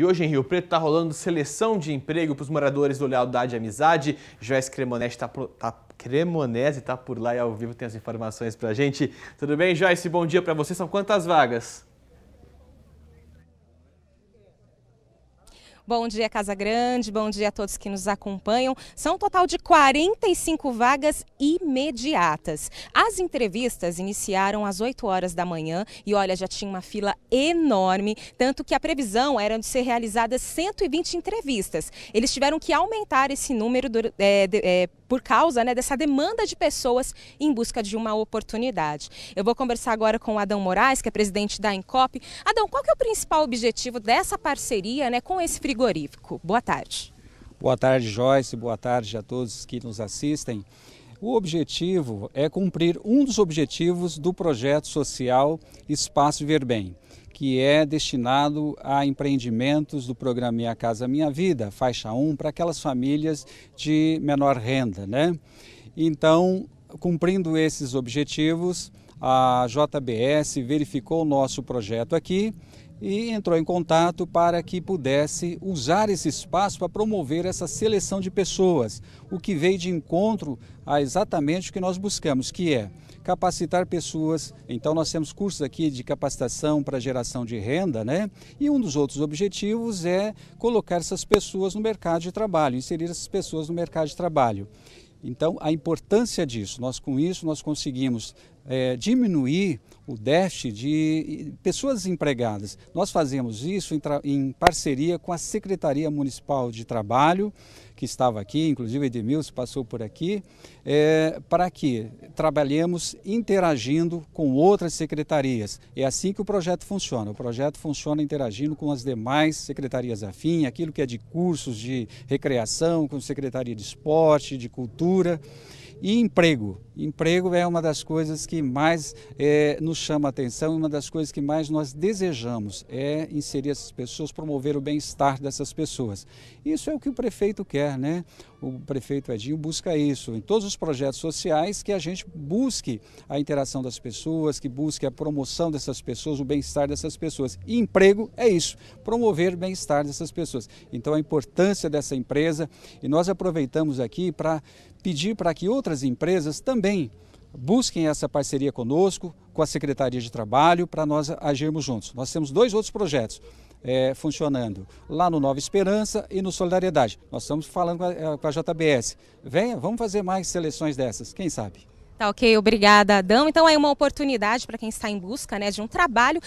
E hoje em Rio Preto está rolando seleção de emprego para os moradores do Lealdade e Amizade. Joyce Cremonese está tá, Cremonese tá por lá e ao vivo tem as informações para a gente. Tudo bem, Joyce? Bom dia para você. São quantas vagas? Bom dia, Casa Grande. Bom dia a todos que nos acompanham. São um total de 45 vagas imediatas. As entrevistas iniciaram às 8 horas da manhã e olha, já tinha uma fila enorme, tanto que a previsão era de ser realizadas 120 entrevistas. Eles tiveram que aumentar esse número é, é, por causa né, dessa demanda de pessoas em busca de uma oportunidade. Eu vou conversar agora com o Adão Moraes, que é presidente da Encop. Adão, qual que é o principal objetivo dessa parceria né, com esse frigorífico? Boa tarde. Boa tarde, Joyce. Boa tarde a todos que nos assistem. O objetivo é cumprir um dos objetivos do projeto social Espaço Ver Bem, que é destinado a empreendimentos do programa Minha Casa Minha Vida, faixa 1, para aquelas famílias de menor renda, né? Então, cumprindo esses objetivos, a JBS verificou o nosso projeto aqui e entrou em contato para que pudesse usar esse espaço para promover essa seleção de pessoas, o que veio de encontro a exatamente o que nós buscamos, que é capacitar pessoas. Então nós temos cursos aqui de capacitação para geração de renda, né? E um dos outros objetivos é colocar essas pessoas no mercado de trabalho, inserir essas pessoas no mercado de trabalho. Então, a importância disso, nós com isso nós conseguimos é, diminuir o DEST de pessoas empregadas. Nós fazemos isso em, em, parceria com a Secretaria Municipal de Trabalho, que estava aqui, inclusive Edmilson passou por aqui, é, para que trabalhemos interagindo com outras secretarias. É assim que o projeto funciona. O projeto funciona interagindo com as demais secretarias afim, aquilo que é de cursos de recreação, com Secretaria de Esporte, de Cultura e emprego. Emprego é uma das coisas que mais é, nos chama a atenção e uma das coisas que mais nós desejamos é inserir essas pessoas, promover o bem-estar dessas pessoas. Isso é o que o prefeito quer, né? O prefeito Edinho busca isso em todos os projetos sociais que a gente busque a interação das pessoas, que busque a promoção dessas pessoas, o bem-estar dessas pessoas. E emprego é isso, promover o bem-estar dessas pessoas. Então a importância dessa empresa e nós aproveitamos aqui para pedir para que outras empresas também também busquem essa parceria conosco, com a Secretaria de Trabalho, para nós agirmos juntos. Nós temos dois outros projetos. É, funcionando lá no Nova Esperança e no Solidariedade. Nós estamos falando com a, é, com a JBS. Venha, vamos fazer mais seleções dessas, quem sabe? Tá ok, obrigada, Adão. Então é uma oportunidade para quem está em busca né, de um trabalho